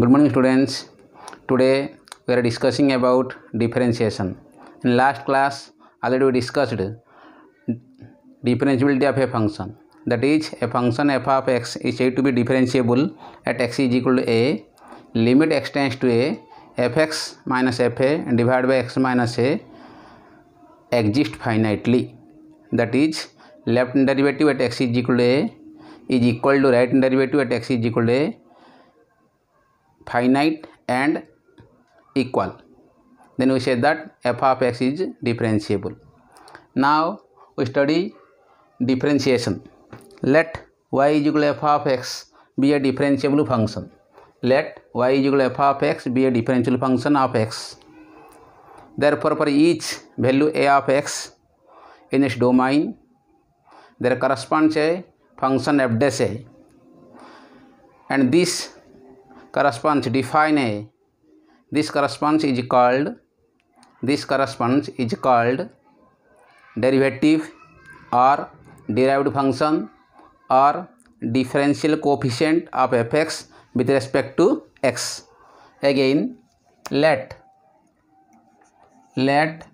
Good morning students today we are discussing about differentiation in last class already we discussed differentiability of a function that is a function f of x is said to be differentiable at x is equal to a limit x tends to a f x minus f a divide by x minus a exist finitely that is left derivative at x is equal to a is equal to right derivative at x is equal to a finite and equal then we say that f of x is differentiable now we study differentiation let y is equal to f of x be a differentiable function let y is equal to f of x be a differential function of x therefore for each value a of x in its domain there corresponds a function f dash a and this corresponds define a this corresponds is called this corresponds is called derivative or derived function or differential coefficient of fx with respect to x again let let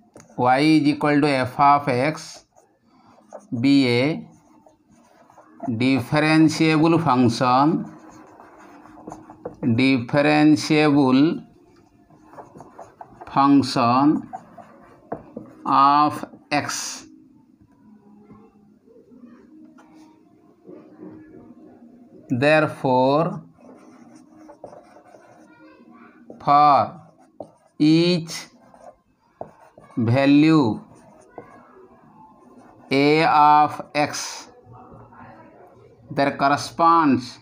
y is equal to f of x be a differentiable function differentiable function of x there for for each value a of x there corresponds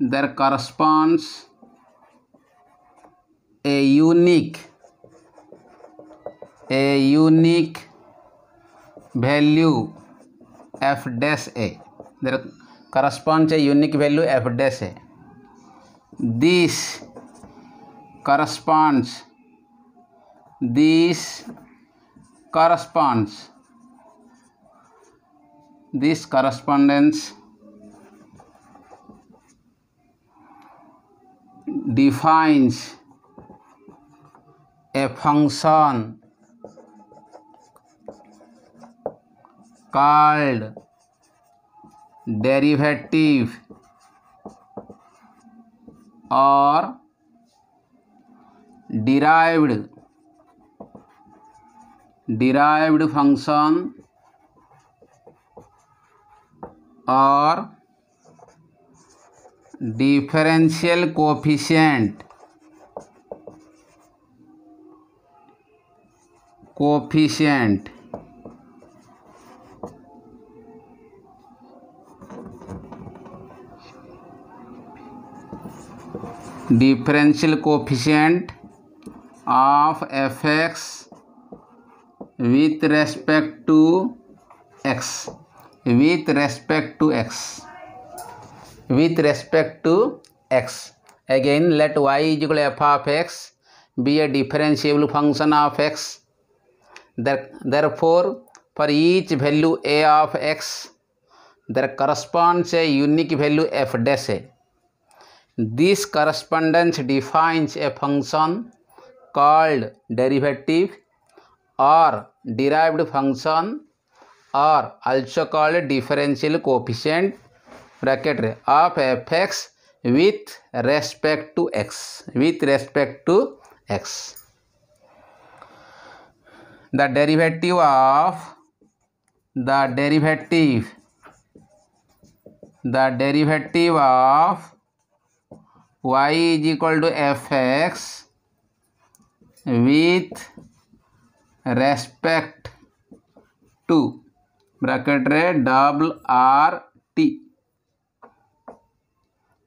there corresponds a unique a unique value f dash a there corresponds a unique value f dash a this corresponds this corresponds this correspondence defines a function called derivative or derived derived function or differential coefficient coefficient differential coefficient of f x with respect to x with respect to x with respect to x. Again, let y is equal to f of x be a differentiable function of x. Therefore, for each value a of x, there corresponds a unique value f dash a. This correspondence defines a function called derivative or derived function or also called differential coefficient bracket of f x with respect to x with respect to x the derivative of the derivative the derivative of y is equal to f x with respect to bracket रे W R T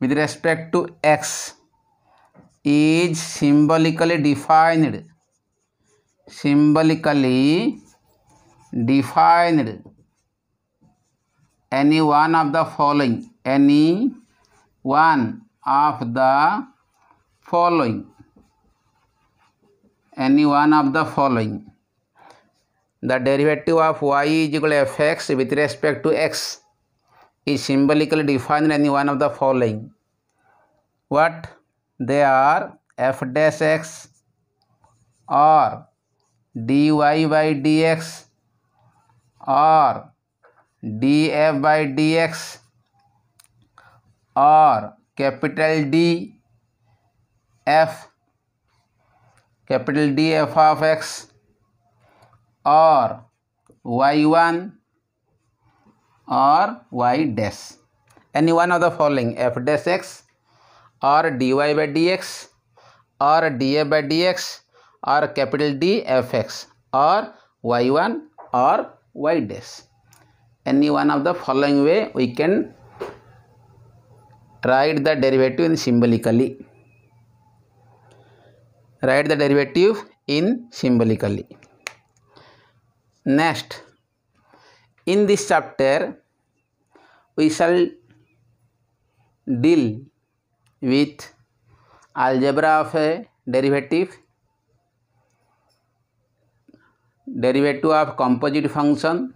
with respect to x is symbolically defined symbolically defined any one of the following any one of the following any one of the following the derivative of y is equal to fx with respect to x is symbolically defined in any one of the following. What? They are f dash x or dy by dx or df by dx or capital D f capital D f of x or y1 or y dash any one of the following f dash x or dy by dx or da by dx or capital d fx or y1 or y dash any one of the following way we can write the derivative in symbolically write the derivative in symbolically next in this chapter we shall deal with algebra of a derivative derivative of composite function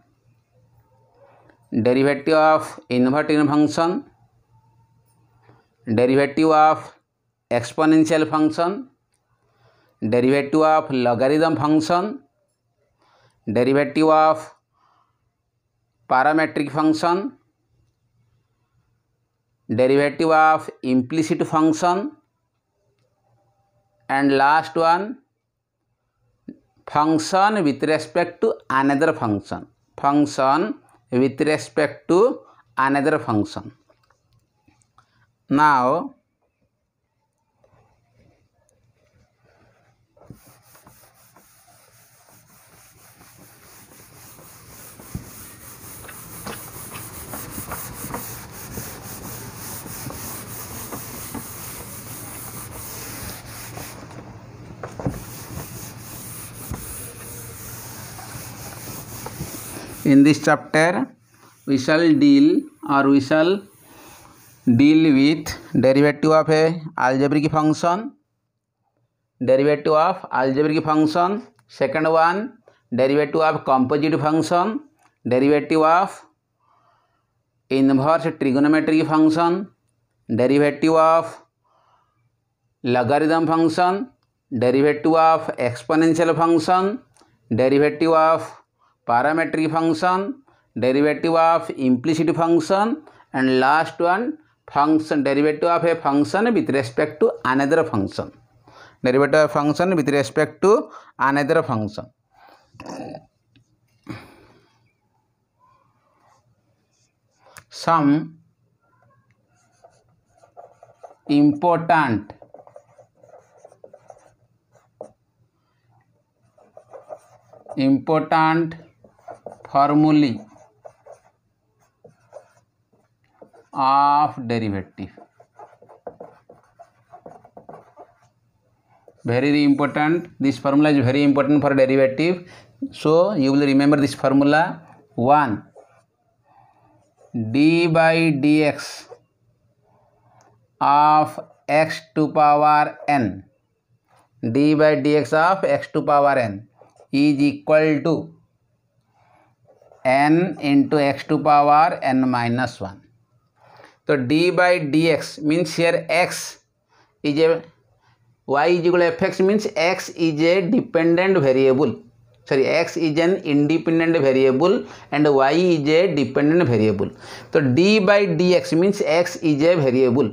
derivative of inverting function derivative of exponential function derivative of logarithm function derivative of parametric function derivative of implicit function and last one function with respect to another function function with respect to another function now in this chapter we shall deal or we shall deal with derivative of a algebraic function derivative of algebraic function second one derivative of composite function derivative of inverse trigonometric function derivative of logarithm function derivative of exponential function derivative of parametric function derivative of implicit function and last one function derivative of a function with respect to another function derivative of function with respect to another function some important important formulae of derivative very important this formula is very important for derivative so you will remember this formula one d x dx of x to power n d by dx of x to power n is equal to n into x to power n minus one तो d by D x means here x is a y is f x means x is a dependent variable sorry x is an independent variable and y is a dependent variable तो d by D x means x is a variable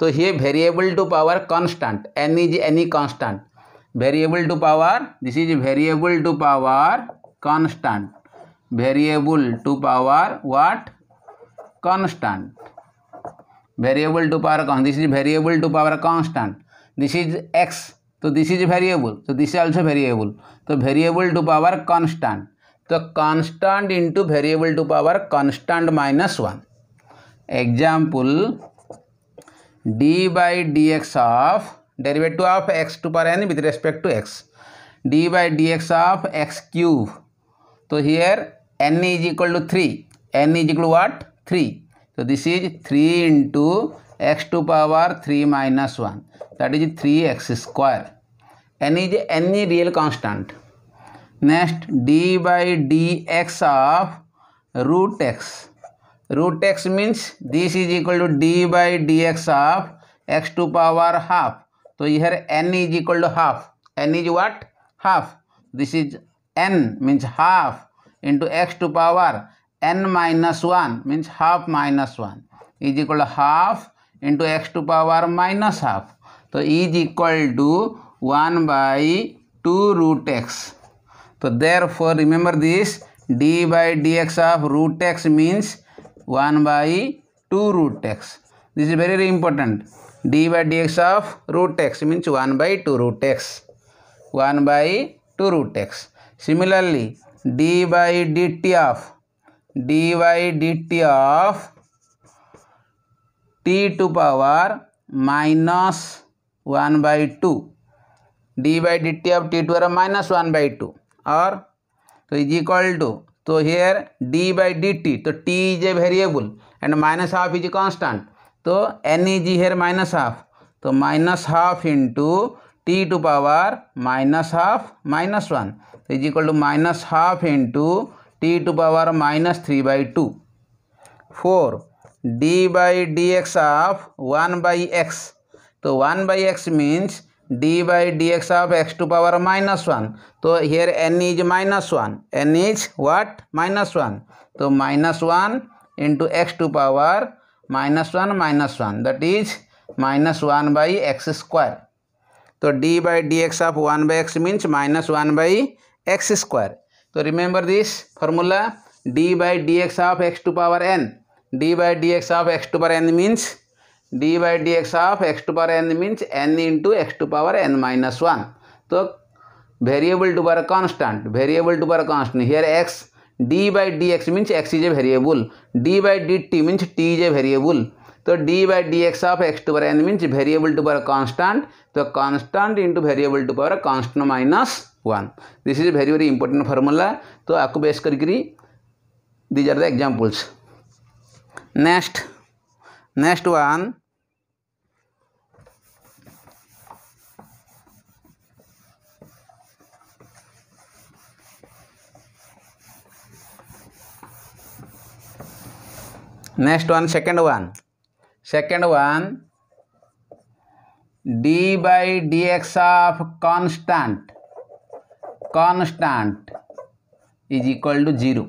तो ये variable to power constant n is any constant variable to power this is variable to power constant variable to power what constant variable to power कौन this is variable to power constant this is x तो this is variable तो this is also variable तो variable to power constant तो constant into variable to power constant minus one example d by D x of derivative of x to power n with respect to x D by D x of x cube तो here n is equal to 3 n is equal to what 3 so this is 3 into x to power 3 minus 1 that is 3x square n is any real constant next d by dx of root x root x means this is equal to d by dx of x to power half so here n is equal to half n is what half this is n means half into x to power n minus 1 means half minus 1 is equal to half into x to power minus half. So is equal to 1 by 2 root x. So therefore remember this d by dx of root x means 1 by 2 root x. This is very, very important. d by dx of root x means 1 by 2 root x. 1 by 2 root x. Similarly, d by d t of D by d t of t to power minus one by two d by d t of t to r minus one by two और तो is equal to तो here d by d t तो t is a variable and minus half is constant तो n is here minus half तो minus half into t to power minus half minus one is equal to minus half into t to power minus three by two for D by D x of one by x तो one by x means d by D x of x to power minus one तो here n is minus one n is what minus one तो minus one into x to power minus one minus one that is minus one by x square तो d by D x of one by x means minus one by x square तो remember this formula d by D x of x to power n d by D x of x to power n means d by D x of x to power n means n into x to power n minus one तो variable to bar constant variable to bar constant here x D by D x means x is a variable d by d t means t is a variable तो d by D x of x to power n means variable to power constant तो constant into variable to power constant minus one this is very very important formula तो आपको base कर these are the examples next next one one one one one one d d d x of constant constant is equal to 0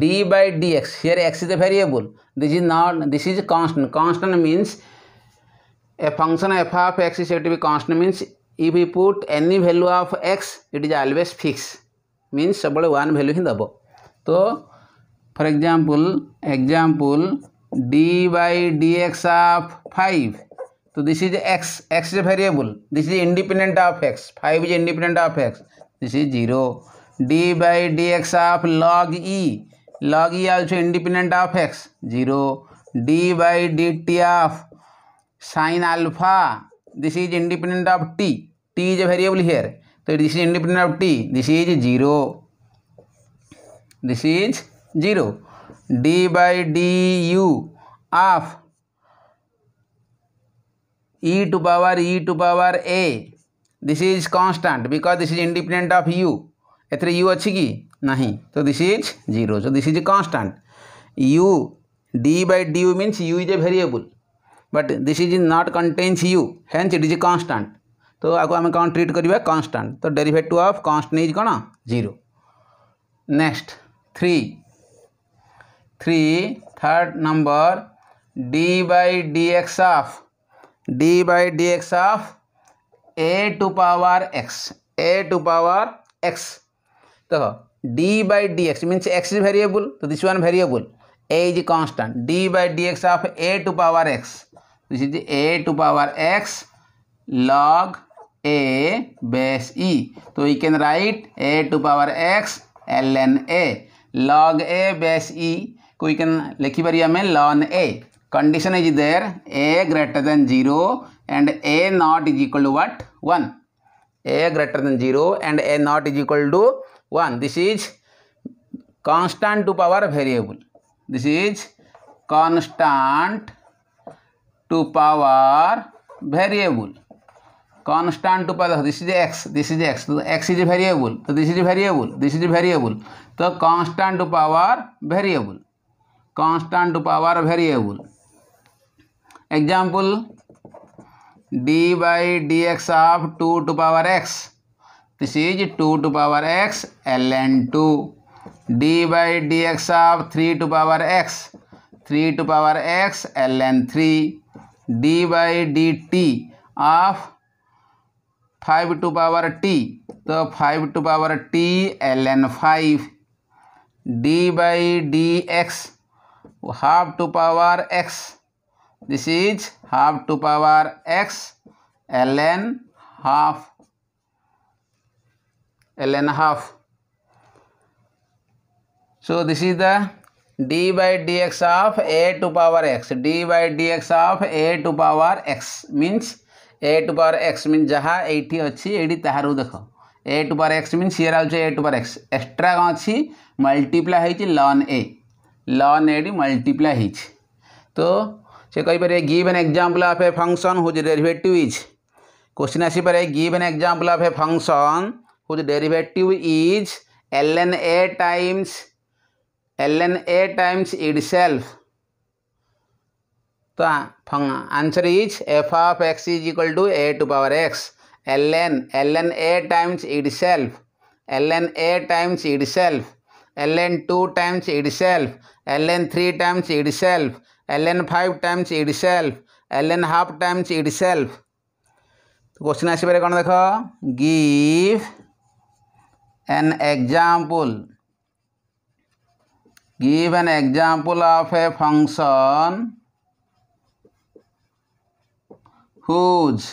d by dx here x is a variable this is not this is a constant constant means a function f of x is said to be constant means if we put any value of x it is always fixed means सबले one value ही दब तो for example example d by dx of 5 तो this is x x is variable this is independent of x 5 is independent of x this is 0 d by dx of log e log e also independent of x 0 d by dt of sin alpha this is independent of t t is a variable here so this is independent of t this is 0 this is 0 d by du of e to power e to power a this is constant because this is independent of u एथे u अच्छी की ना तो this is zero so this is constant u d by d u means u is a variable but this is not contains u hence it is constant तो आपको आम कौन treat करवा कांस्टेंट तो डेरीभेटिव अफ कांस्टेंट इज कौन zero next three three third number d by D x of D by D x of a to power x a to power x तो d by D x mean x is variable तो this one variable a is constant d by D x of a to power x this is A to power x log a base e तो you can write a to power x L N a log a base ई को you can लिखिपर में लन a condition is there a greater than zero and a not is equal to what one a greater than zero and a not is equal to one this is constant to power variable this is constant to power variable constant to power this is x this is x x is variable तो this is variable this is variable तो constant to power variable constant to power variable example d by D x of two to power x this is two to power x L N two d by D x of three to power x three to power x L n three d by d t of five to power t तो five to power t l n five d by D x half to power x this is half to power x ln half ln half so this is the d by dx of a to power x d by dx of a to power x means a to power x means जहाँ एटी अच्छी एटी ताहरू देख a to power x mean सीएर आउँछ a to power x एक्सट्रा कौन अच्छी मल्टीप्लाई होलन ए लन एटी मल्टीप्लाई तो So, give an example of a function whose derivative is. Question is, give an example of a function whose derivative is ln a times ln a times itself. तो answer is f of x is equal to A to power x L n l N a times itself l N a times itself l N two times itself l n three times itself l n five times itself l n half times itself तो question आस पारे कौन देख give an example give an example of a function whose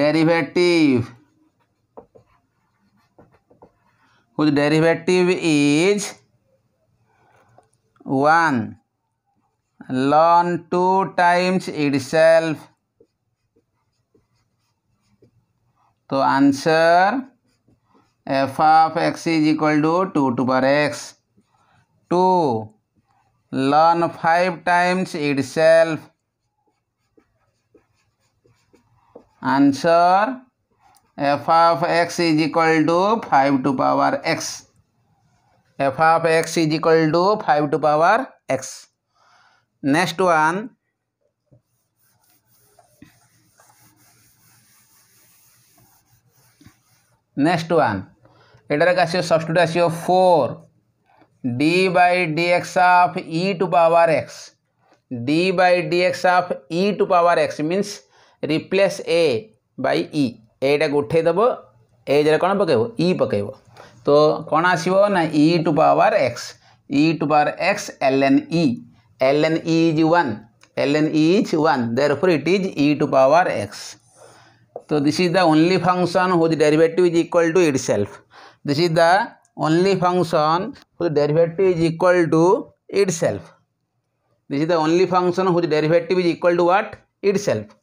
derivative whose derivative is 1 to times itself तो answer f of x is equal to two to power x to learn five times itself answer f of x is equal to five to power x f of x is equal to five to power x next one next one एटर एक आसट्यूट आस four d by dx of e to power x D by dx of e to power x means replace a by e एटा को उठेदेब ए जरा कौन पकेब इ e पकेब तो कौन आसो ना e to power x e to power x L n e l n e is one l n e is one therefore it is e to power x so this is the only function whose derivative is equal to itself this is the only function whose derivative is equal to itself this is the only function whose derivative is equal to what itself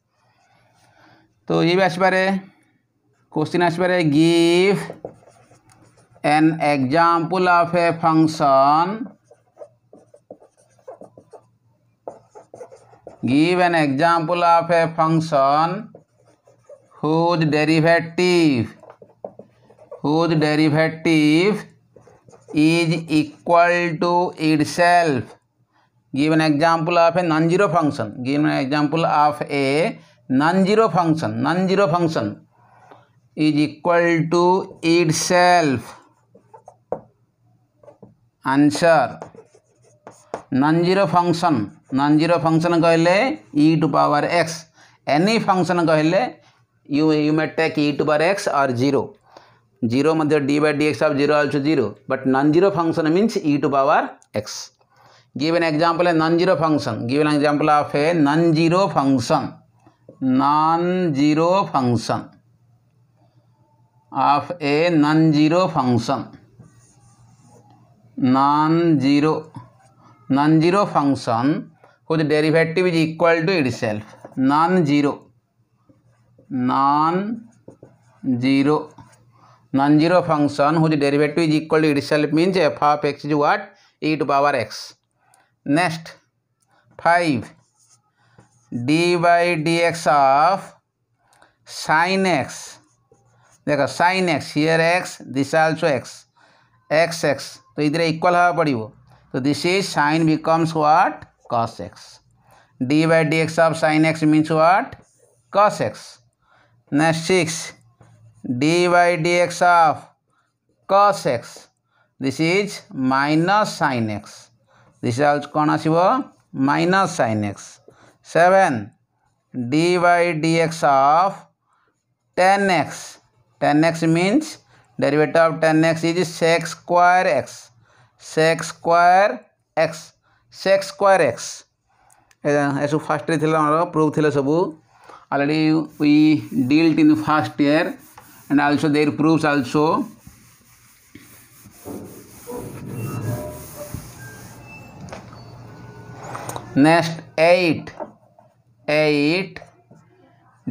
तो ये भी आसपारे question आसपारे give an example of a function give an example of a function whose derivative whose derivative is equal to itself give an example of a non zero function give an example of a non zero function non zero function is equal to itself answer non zero function non zero function कहले e to power x any function कहले you you may take e to power x और zero zero मध्य d by D x of zero also zero but non zero function means e to power x give an example है non zero function give an example of a non zero function non zero function of a non zero function non zero non zero function whose derivative is equal to itself non zero non zero non zero function whose derivative is equal to itself means f of x is what e to power x next five d by D x of sine x देखो sine x here x this also x x x तो ये equal हाँ पड़ो तो this is sine becomes what cos x D by D x of sine x minus what cos x next six d by D x of cos x this is minus sine x this कौन आस minus sine x seven d by D x of tan x tan x means derivative of tan x is sec square x sec square x sec square x first फास्ट्रे proof थी सब already we dealt in first year and also there proofs also next eight eight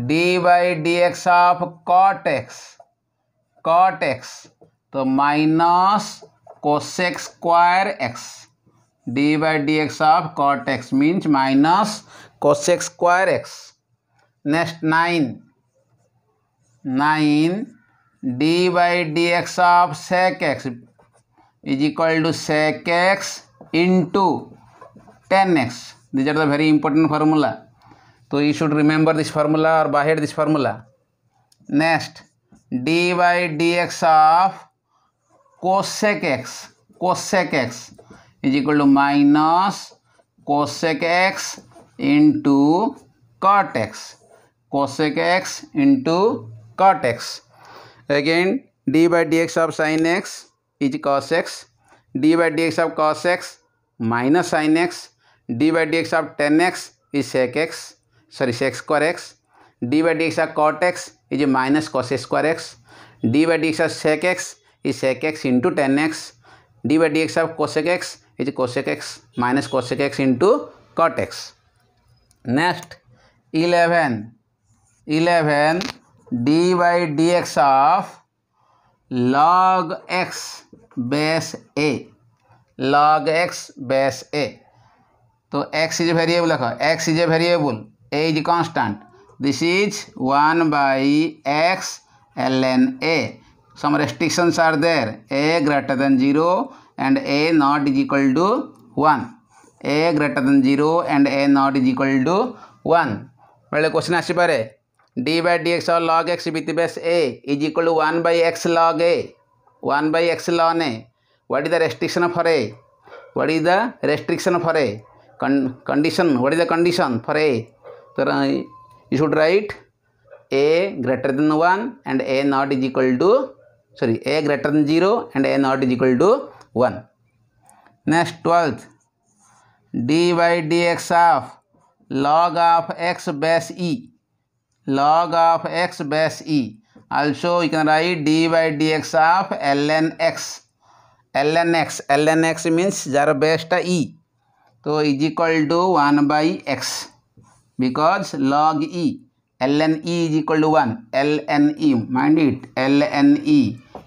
d by D x of cot x cot x तो minus cosec square x D by D x of cot x means minus cosec square x next nine nine d by D x of sec x is equal to sec x into ten x these are the very important formula तो you should remember this formula और by heart this formula next d y d x of cosec x cosec x is equal to minus cosec x into cot x cosec x into cot x again d by D x of sine x is cos x D by D x of cos x minus sine x D by D x of tan x is sec x sorry sec square x D by D x cot x is minus cos square x D by D x sec x is sec x into ten x D by D x cosec x is cosec x minus cosec x into cot x next eleven eleven d by D x of log x base a log x base a तो x is variable रखो x is a variable a is constant this is 1 by x ln a some restrictions are there a greater than 0 and a not is equal to 1 a greater than 0 and a not is equal to 1 well question as you d by dx or log x with the best a is equal to 1 by x log a 1 by x ln a what is the restriction of her a what is the restriction of her a Con condition what is the condition for a you should write a greater than 1 and a not is equal to sorry a greater than 0 and a not is equal to 1 next 12th d by dx of log of x base e log of x base e also you can write d by dx of ln x ln x ln x means jar base ta e so is equal to 1 by x because log e ln e is equal to 1 ln e mind it ln e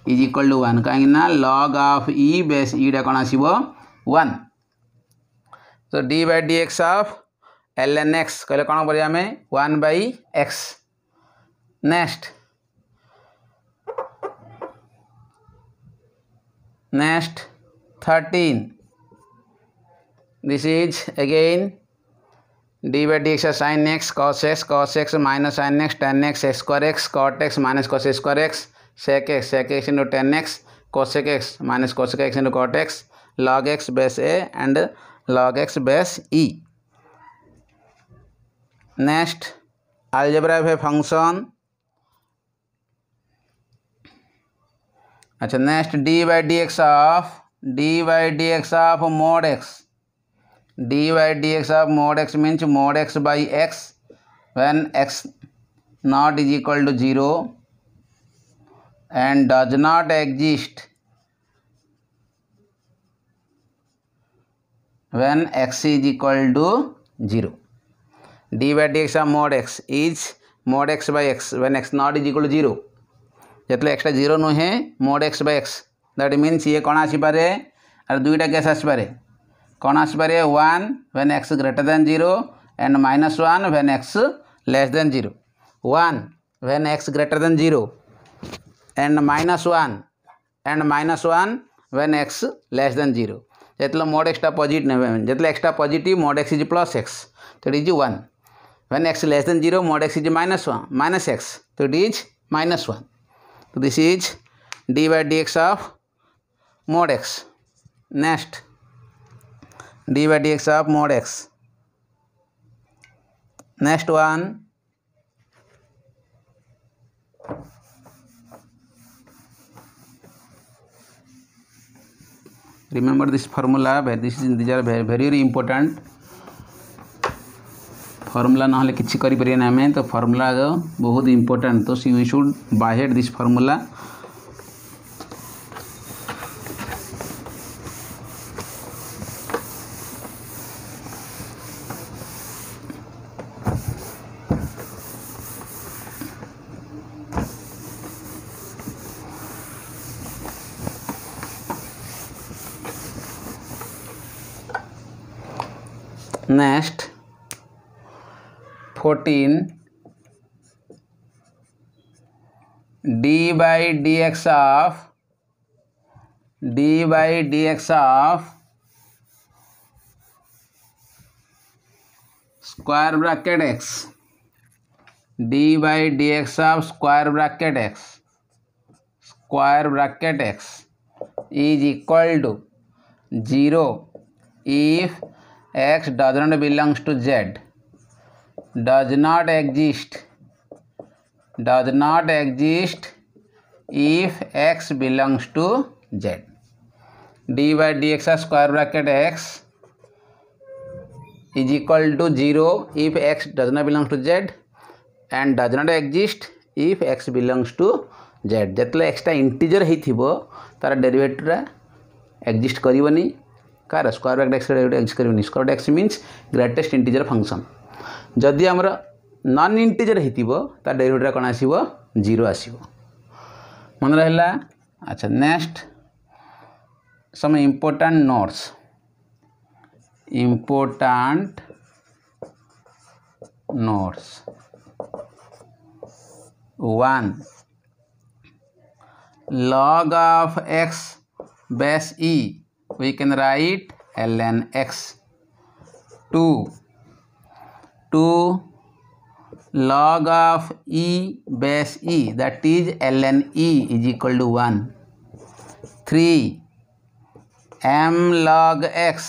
is equal to 1 kahinki na log of e base e da kon asibo 1 so d by dx of ln x कहले कौन कर 1 by x next next thirteen this is again d by D x sine x cos x cos x minus sine x tan x square x cot x minus cos square x sec x sec x into ten x cosec x minus cosec x into cot x log x base a and log x base e next algebra है function अच्छा next d by D x of D by D x of mod x d y d x of mod x means mod x by x when x not is equal to 0 and does not exist when x is equal to 0 d by dx of mod x is mod x by x when x not is equal to 0 जितने एक्सटा zero नुहे mod x by x that means ये कौन आसपे आर दुईटा कैसे आसपे कौन आसपर one when x greater than zero and minus one when x less than zero one when x greater than zero and minus one and minus one when x less than zero जितने mod एक्सट्रा positive जितने एक्सट्रा positive mod x is plus x तो is one when x less than zero mod x is minus one minus x तो it is minus one तो this is d by D x of mod x next d by D x of mod x next one remember तो तो this formula this is these are very very important formula ना कि करें तो formula बहुत important तो see we should by heart this formula next fourteen D by D x of D by D x of square bracket X D by D x of square bracket X square bracket X is equal to zero if x does not belongs to z does not exist does not exist if x belongs to z d by डी square bracket x is x is 0 to zero if x does to z to z and does if exist if x z to z जिते एक्सटा integer हो तार exist करनी कार square bracket x गोटे l square square mean greatest integer function जदि आमर none integer होता डेरीवेटिव कौन आस जीरो आसो मन रहा अच्छा next some important notes important notes one log of x base e we can write ln x 2 2 log of e base e that is ln e is equal to 1 3 m log x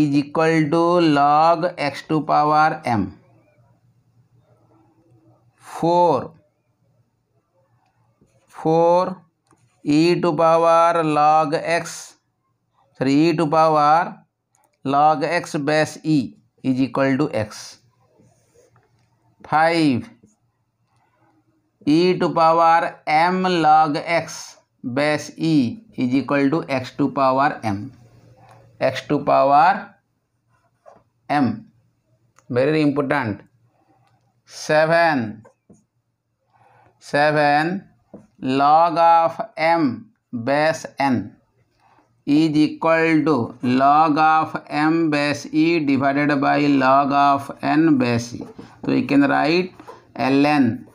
is equal to log x to power m 4 4 e to power log x sorry e to power log x base e is equal to x five e to power m log x base e is equal to x to power m x to power m very important seven seven log of m base n is equal to log of m base e divided by log of n base e. So we can write ln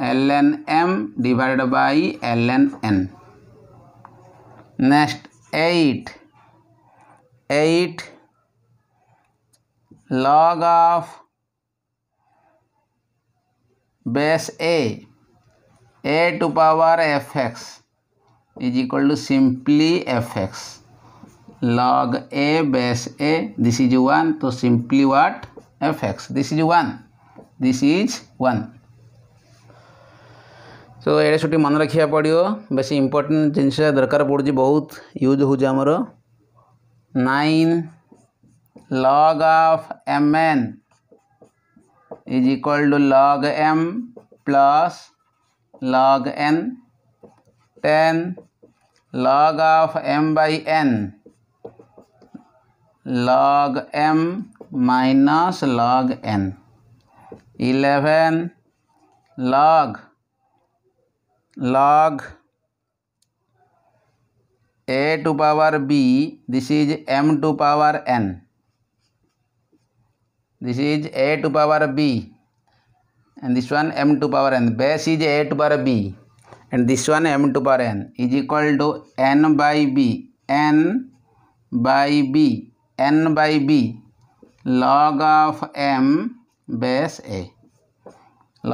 ln m divided by ln n. Next 8 8 log of base a a to power f x is equal to simply f x log a base a this is one तो simply what f x this is one this is one तो ये छोटी मन रखा पड़ो base important जिन दरकार पड़ी बहुत यूज होमर nine log of m n is equal to log m plus log n 10 log of m by n log m minus log n 11 log log a to power b this is m to power n this is a to power b and this one m to power n base is a to power b and this one m to power n is equal to n by b n by b n by b log of m base a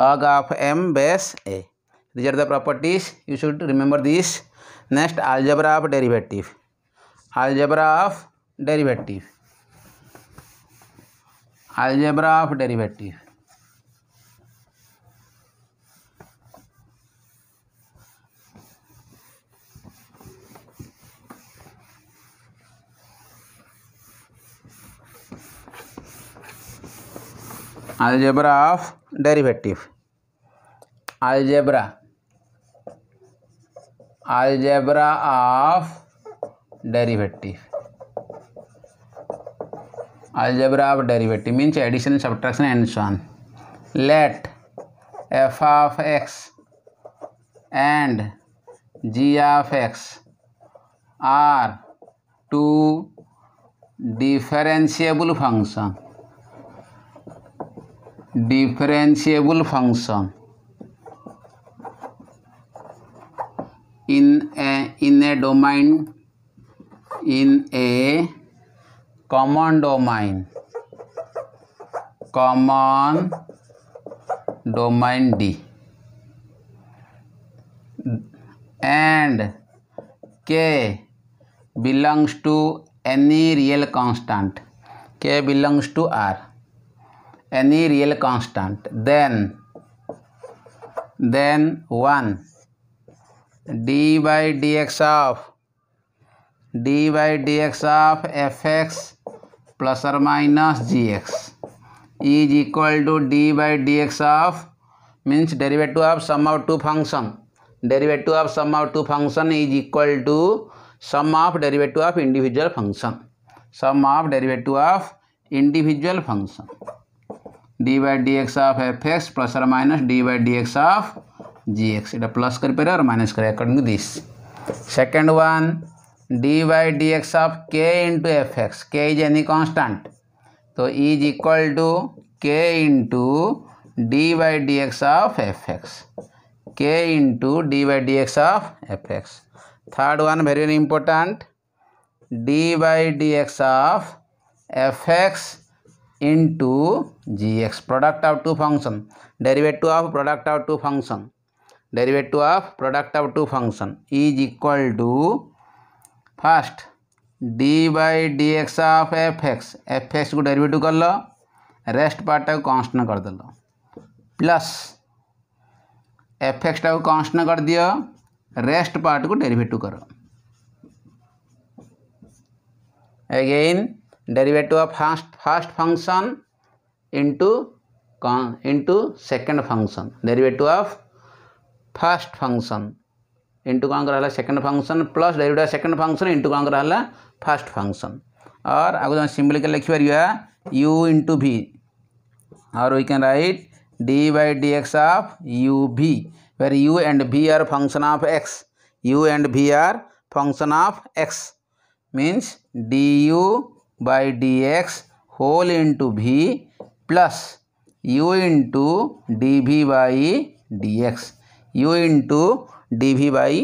log of m base a these are the properties you should remember this next algebra of derivative algebra of derivative algebra of derivative algebra of derivative algebra algebra of derivative algebra of derivative mean addition subtraction and so on let f of x and g of x are two differentiable function differentiable function in a in a domain in a common domain common domain d and k belongs to any real constant k belongs to r any real constant then then 1 d by dx of d by dx of fx plus or minus gx is equal to d by dx of means derivative of sum of two function derivative of sum of two function is equal to sum of derivative of individual function sum of derivative of individual function d by D x of f x plus और minus d y d x of g x it plus पेरे और माइनस करे according to this second one d y d x of k into f x k is any constant तो is equal to k into d y d x of f x k into d y d x of f x third one very important d y d x of f x into gx product of two function derivative of product of two function derivative of product of two function is equal to first d by dx of fx fx को derivative कर लो rest part को constant कर दल plus f x टाक constant कर दि rest part को डेरिवेटिव करो again derivative of first first function into कौन into second function derivative of first function into कौन रहा second function plus derivative of second function into कौन रहा फर्स्ट फंक्शन और आगे तुम सिम्पली लिखिपर यू इंटू भी और we can write d by D x of you v u and v are function function x u and v are function function x means d u by D x whole into v plus u into d v by D x u into d v by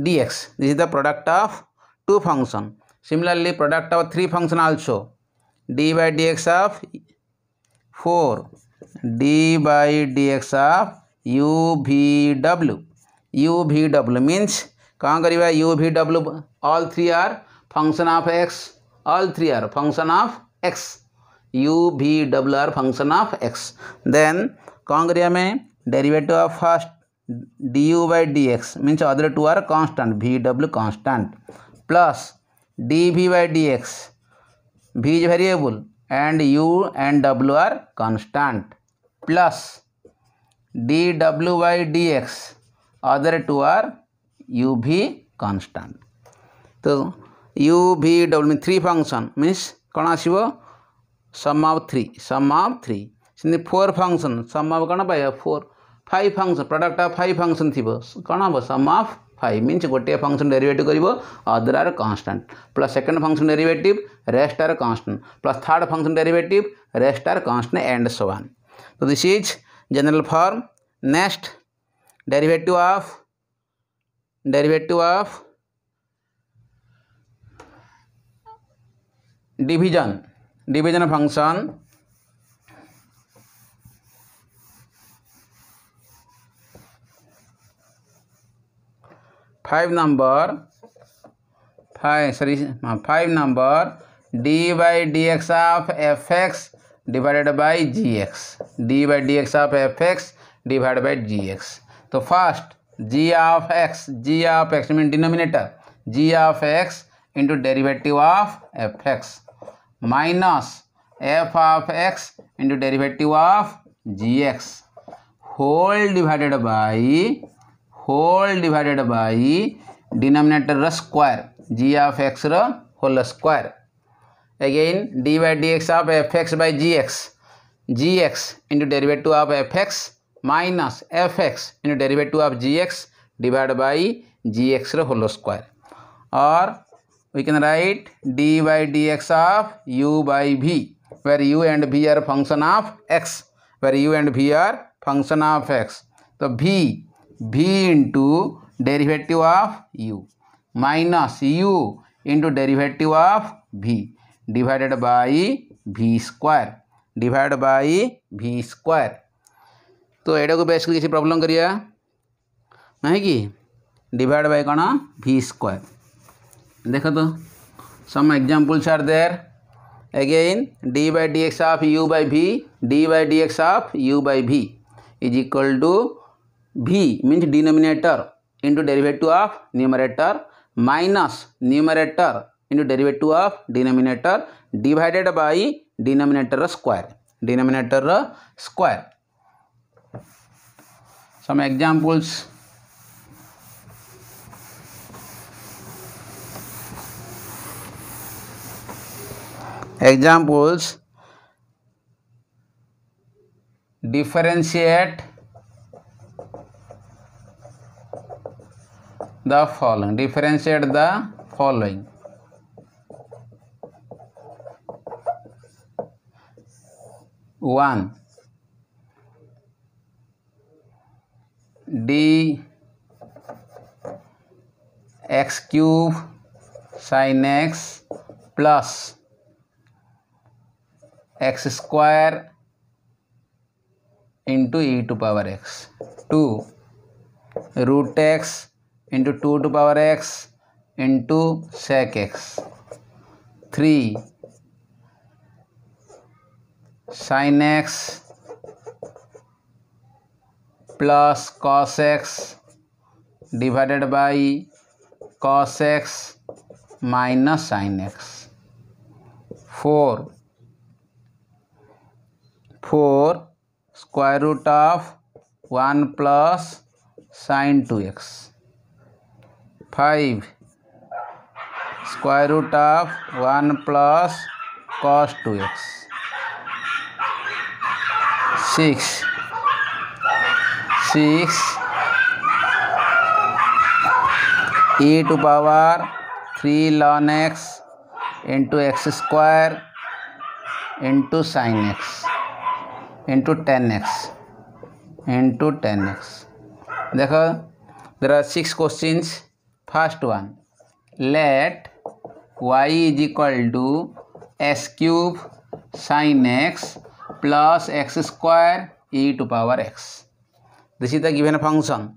D x this is the product of two function similarly product of three function also d by D x of four D by D x of you V W U V W means कौन करवा U V W all three are function of X all three are function of x u v w r function of x then congria me derivative of first du by dx means other two are constant v w constant plus dv by dx v is variable and u and w are constant plus dw by dx other two are u v constant तो u v डब्ल्यू mean three function means कौन आसो three sum of three से four function sum of कौन पाइब four five function product of five function थी कौन हम सम अफ फाइव मीन गोटे फंक्शन डेरीवेट कर other are constant plus second function derivate rest are constant plus third function derivate rest are constant and so on तो this is general form next derivative of derivative of division division function five number five sorry five number d by D x of f x divided by g x D by D x of f x divide by g x तो first g of x g of x mean denominator g of x into derivative of f x minus f of x into derivative of g x whole divided by whole divided by denominator square g of x raw whole square again d by D x of f x by g x g x into derivative of f x minus f x into derivative of g x divide by g x whole whole square और we can write d by dx of u by v where u and v are function of x where u and v are function of x so v v into derivative of u minus u into derivative of v divided by v square divided by v square तो एटा को basically किसी problem करिया ना कि divide by कौन भि square देखो तो some examples are there again d by D x of u by v d by D x of u by v is equal to v means denominator into derivative of numerator minus numerator into derivative of denominator divided by denominator square denominator square some examples Examples differentiate the following differentiate the following one d x cube sine x plus x square into e to power x 2 root x into 2 to power x into sec x 3 sin x plus cos x divided by cos x minus sin x 4 4 square root of 1 plus sine 2x. 5 square root of 1 plus cos 2x. 6 6 e to power 3 ln x into x square into sin x. Into ten x into ten x देखो there are six question first one let y is equal to x cube sine x plus x square e to power x this is the given function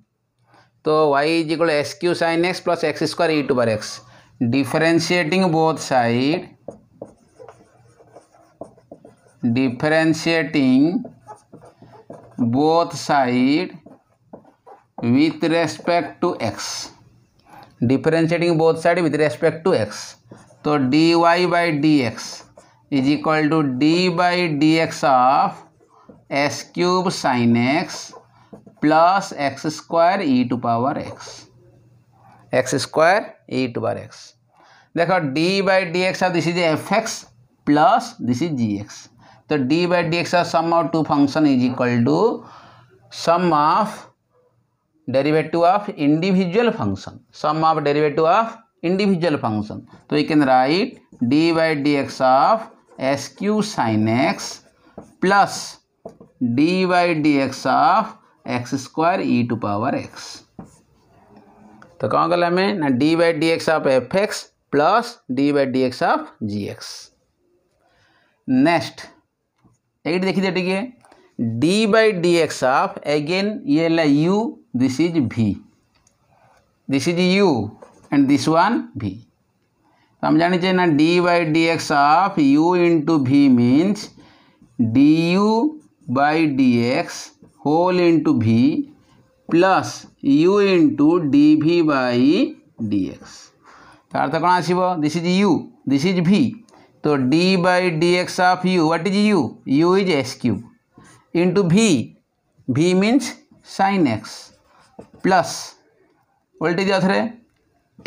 तो y is equal x cube sine x plus x square e to power x differentiating both side differentiating both side with respect to x differentiating both side with respect to x तो dy by dx is equal to d by dx of s cube sin x plus x square e to power x x square e to power x देखो d by dx x this is f x plus this is g x तो d by D x of sum of two function is equal to sum of derivative of individual function sum of derivative of individual function तो you can write d by D x of x cube sine x plus D by D x of x square e to power x तो कौन कल हमें ना D by D x of f x plus D by D x of g x next ये देखिए टी d by D x of again ये u this is v this is u and this one v तो हम जानचे ना d by D x of u into v mean d u by D x whole into v plus u into d v by D x तो अर्थ कौन आस this is u this is v तो d by D x of u what is u u is x cube into v v means sine x plus उल्टे जाओ थे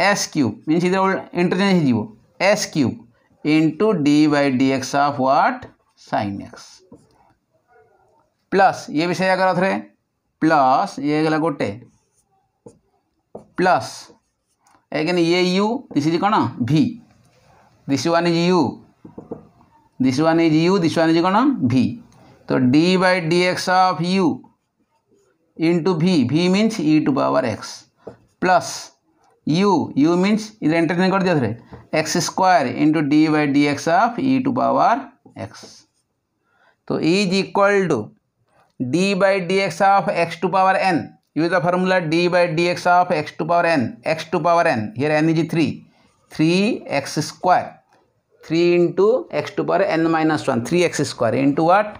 x cube means इधर interchange जीव x cube into D by D x of what sine x plus ये विषय करा अथरे plus ये गला गोटे प्लस एगे ये यू दिस इज कौन v this one is u this one is u this one is कौन भि तो d by D x of u into v v mean e to power x plus u u mean इधर कर दिया थे x square into d by D x of e to power x तो is equal to d by D x of x to power n use the formula d x of x to power n x to power n here n is three three x square three into x to power n minus one three x square into what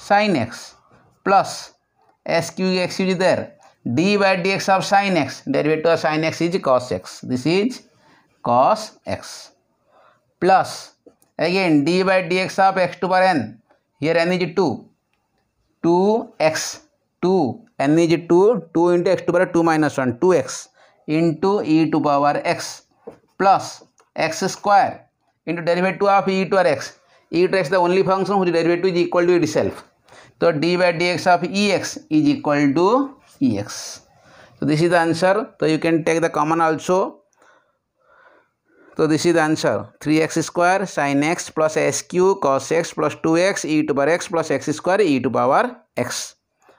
sine x plus x cube x is there d by D x of sine x derivative of sine x is cos x this is cos x plus again d by D x of x to power n here n is two to x to n is two two into x to power two minus one two x into e to power x plus x square into derivative of e to our x. e to x the only function whose derivative is equal to itself. So d by dx of ex is equal to ex. So this is the answer. So you can take the common also. So this is the answer. 3x square sin x plus sq cos x plus 2x e to power x plus x square e to power x.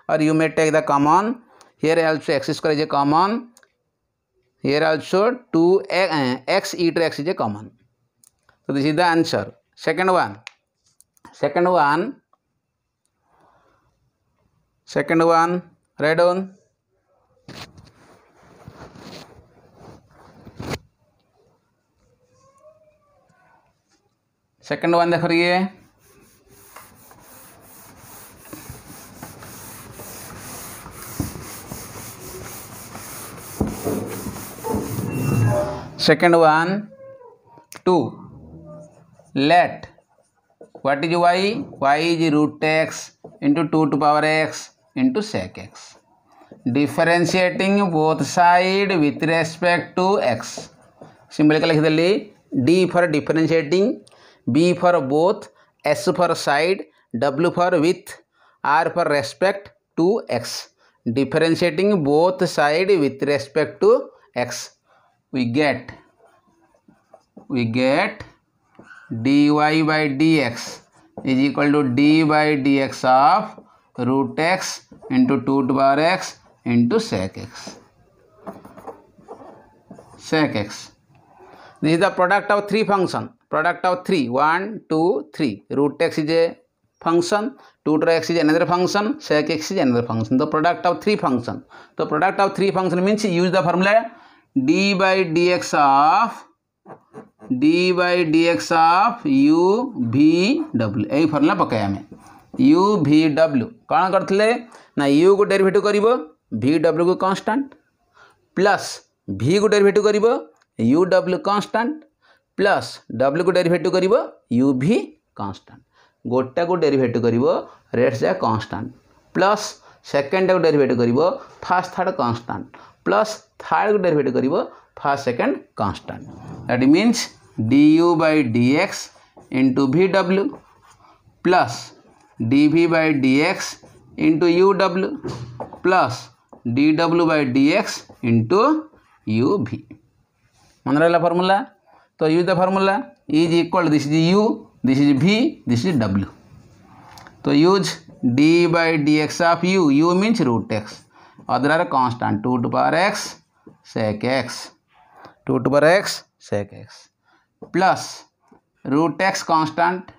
Or you may take the common. Here also x square is a common. Here also 2 x e to x is a common. So this is the answer. Second one. Second one. Second one. Red on. Second one. देख रही है second one let what is y y is root x into two to power x into sec x differentiating both side with respect to x simple का लिख दी d for differentiating b for both s for side डब्ल्यू for with r for respect to x differentiating both side with respect to x we get we get d y by D x is equal to d by D x of root x into two power x into sec x sec x is the product of three function product of three one two three root x is a function two to x is another function sec x is another function the product of three function तो product of three function means use the formula d by D x of D by D x of u डब्ल्यू यही formula पक आम यु v W कौन करते ना को डेरीभेट कर भि डब्ल्यू को कन्स्टाट प्लस भि को डेरीभेट कर U W constant plus W को डेरीभेट कर यु भि कन्स्टाट गोटा को डेरीभेट कर रेट जाए कन्स्टाट प्लस सेकेंडटा को डेरीभेट कर first third constant plus third को डेरीभेट कर 파 세컨드 constant that means DU/DX * VW + DV/DX * UW + DW/DX * UV ਮੰਨறela formula so use the formula is equal this is U this is V this is W so use D/DX of U U means √X other are constant 2 ^ X sec X two over X sec X plus root X constant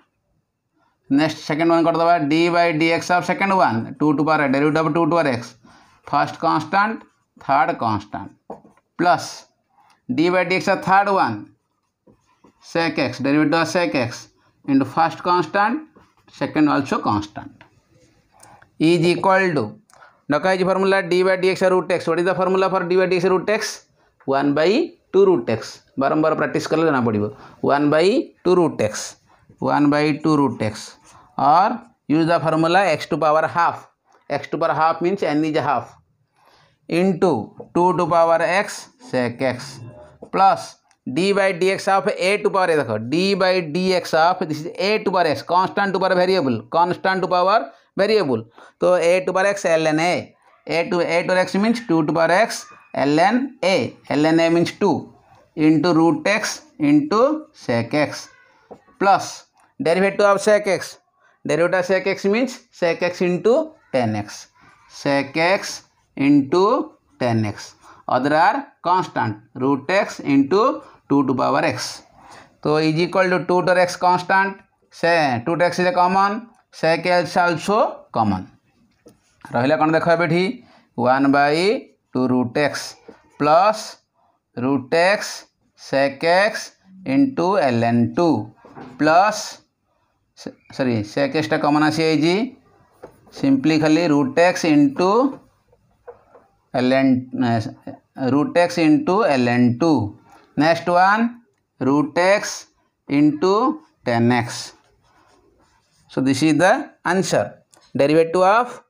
next second one करदे D by D x of second one two two पार root of two two are X first constant third constant plus D by D x of third one sec X derivative of sec x into first constant second also constant is equal to डकाइज formula D by D X root X what is the formula for D by D X root X one by two root X बारंबार प्राक्ट कले जना पड़ो one by two root X one by two root X और use the formula X to power half x to power half mean N is half in two to power X sec X plus D by D x of A to power A देखो D by D x of this is A to power X constant to power variable constant to power variable तो A to power x L N A A to A to X means two to power x L N A L N A means two into root x into sec X plus derivative of sec X derivative of sec X means sec x into ten X sec x into ten X other are constant root x into two to power x तो is equal to two to X constant से two to x is a common sec X also common रहा कौन देखी one by two root X plus root X sec x into L N two plus सरी sec एक्सटा common आसी simply खाली root x into L N root x into L N two next one X into ten X so this is the answer derivative of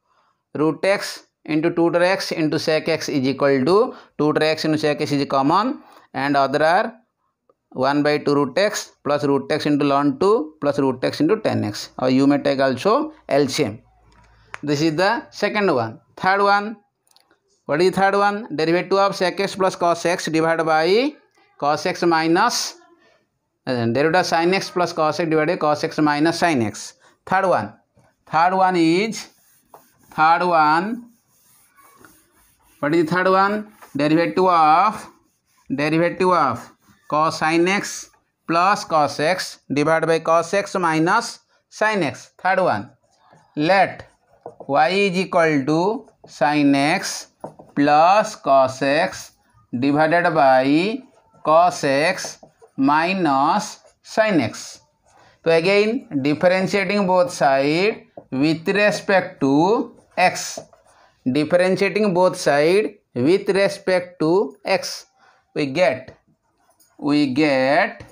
root X into 2 to x into sec x is equal to 2 to x into sec x is common and other are 1 by 2 root x plus root x into ln 2 plus root x into 10x or you may take also LCM. This is the second one. Third one. What is third one? Derivative of sec x plus cos x divided by cos x minus derivative of sin x plus cos x divided by cos x minus sin x. Third one. Third one is third one what is the third one derivative of derivative of cos sin x plus cos x divided by cos x minus sin x third one let y is equal to sin x plus cos x divided by cos x minus sin x so again differentiating both side with respect to x differentiating both side with respect to x we get we get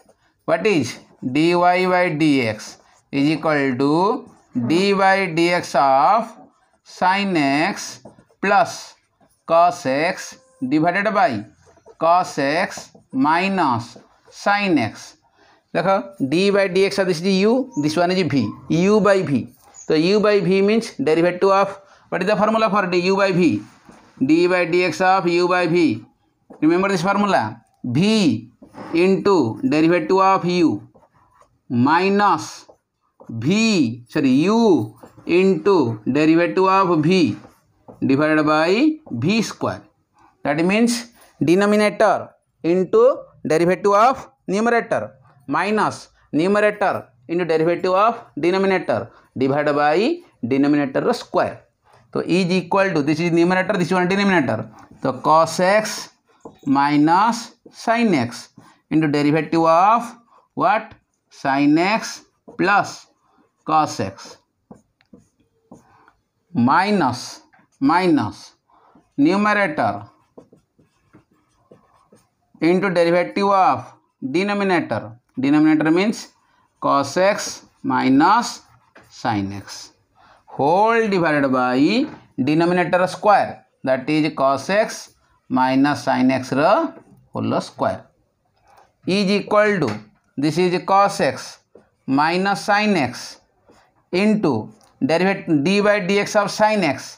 what is dy by dx is equal to dy dx of sin x plus cos x divided by cos x minus sin x Look, dy dx. This is the u. This one is the V by by So u by बाई means derivative derivative What is the formula for d? u by v. d by dx of u by v. Remember this formula. v into derivative of u minus v sorry u into derivative of v divided by v square. That means denominator into derivative of numerator minus numerator into derivative of denominator divided by denominator square. तो is equal to this is numerator this one denominator तो cos x minus sine X into derivative of what sine x plus cos x minus minus numerator into derivative of denominator denominator means cos x minus sine X whole divided by denominator square that is cos X minus sine X whole square is equal to this is cos X minus sine X into derivative D by D x of sine X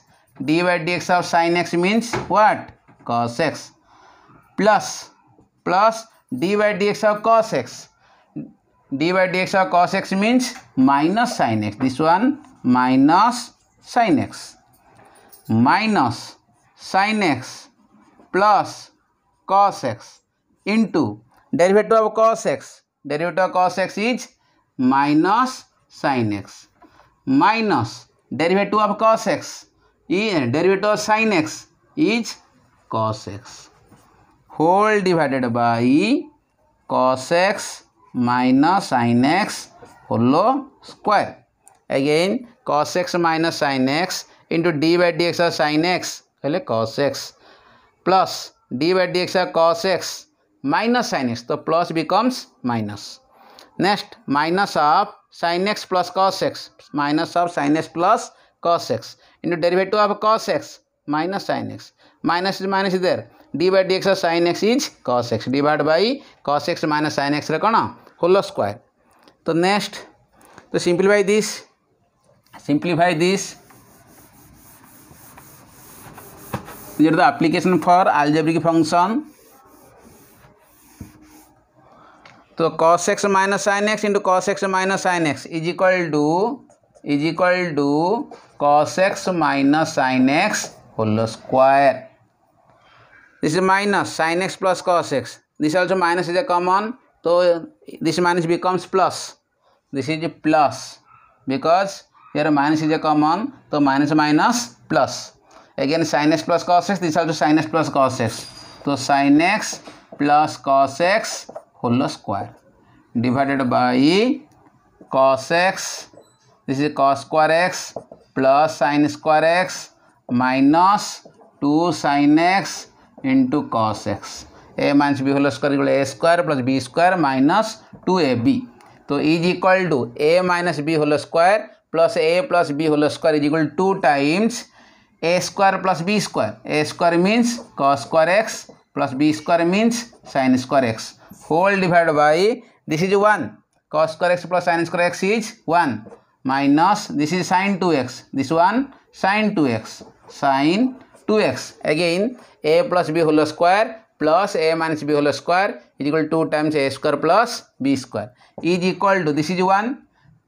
D by D x of sine X means what cos X plus plus D by D x of cos x D by D x of cos X means minus sine x this one minus sine X minus sine x plus cos X into derivative of cos X derivative of cos X is minus sine X minus derivative of cos X derivative of sine x is cos X whole divided by cos x minus sine X whole square again cos x minus sine X into D by D X are sine X कहे cos x plus D by D X are cos x minus sine X तो plus becomes minus next minus of sine x plus cos x minus of sine x plus cos X into derivative of cos x minus sine X minus is minus इधर D by D x sine x is cos X divide by cos x minus sine X रे कौन whole square तो next तो simplify this simplify this these are the application for algebraic function तो cos x minus sine X into cos x minus sine x is equal to is equal to cos x minus sine X whole square this is minus sine x plus cos x this also minus is a common तो this minus becomes plus this is plus because Here minus is a common, so minus minus plus. Again sin x plus cos x, this also sin x plus cos x. So sin x plus cos x whole square divided by cos x, this is cos square x plus sin square x minus 2 sin x into cos x. A minus B whole square A square plus B square minus two A B तो is equal to A minus B whole square plus A plus B whole square is equal to times A square plus B square A square means cos square X plus B square means sine square X whole divide by this is one cos square X plus sine square X is one minus this is sine two X this one sine two X sine two X again A plus B whole square plus A minus B whole square is equal to times A square plus B square is equal to this is one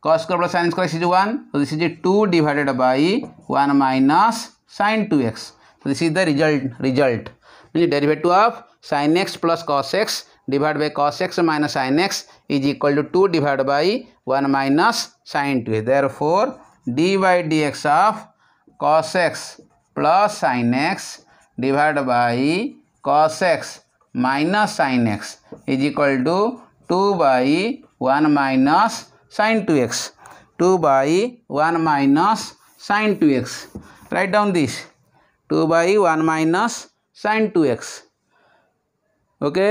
cos square plus sine square is one तो this is two divided by one minus sine two X तो this is the result result mean derivative of sine x plus cos X divide by cos x minus sine x is equal to two divide by one minus sine two therefore D by D x of cos x plus sine X divide by cos x minus sine x is equal to two by one minus two x two 2x. One minus 1 two X 2x. Down this two 2 one minus minus two X okay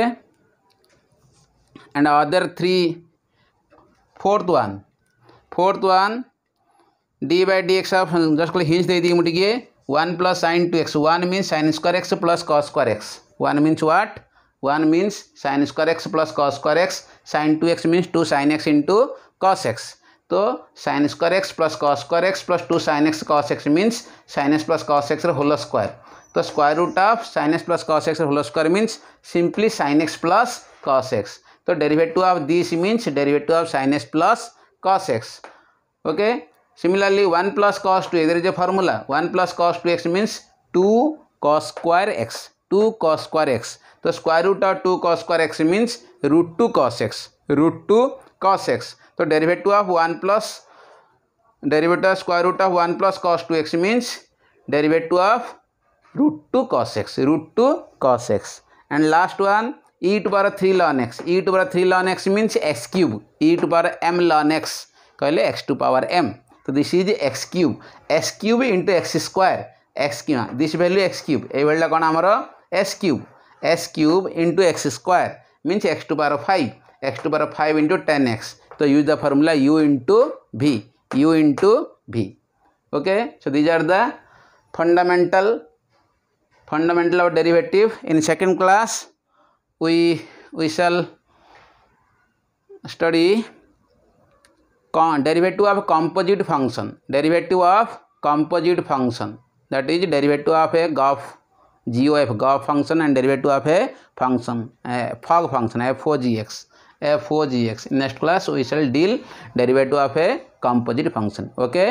and other three fourth one fourth one D by D X just को hints दे दी मुझे one plus sine two X one mean sine square X plus cos square X one means what one means sine square X plus cos square X sine two X means two sine X into cos X तो sine square X plus cos square X plus two sine x cos X means sine x plus cos X whole square तो square root of sine x plus cos X whole square means simply sine x plus cos X तो derivative of this means derivative of sine x plus cos X okay similarly one plus cos two इधर जो formula one plus cos two X means two cos square X two cos square X तो square root of two cos square X means root two cos X root two cos X तो derivative of one plus derivative square root of one plus cos two X means derivative of root two cos X root two cos X and last one E to power three ln X E to power three ln X means X cube E to power M ln X कहले X to power M तो this is x cube X cube into X square X cube this value x cube ये कौन आमर S cube S cube into X square means X to power five X to power five into ten X तो use the formula U into V U into V okay so these are the fundamental fundamental of derivative in second class we we shall study derivative of composite function derivative of composite function that is derivative of a gof G O F gof function and derivative of a function fog function F O G X F O G x next class we shall deal derivative of a composite function okay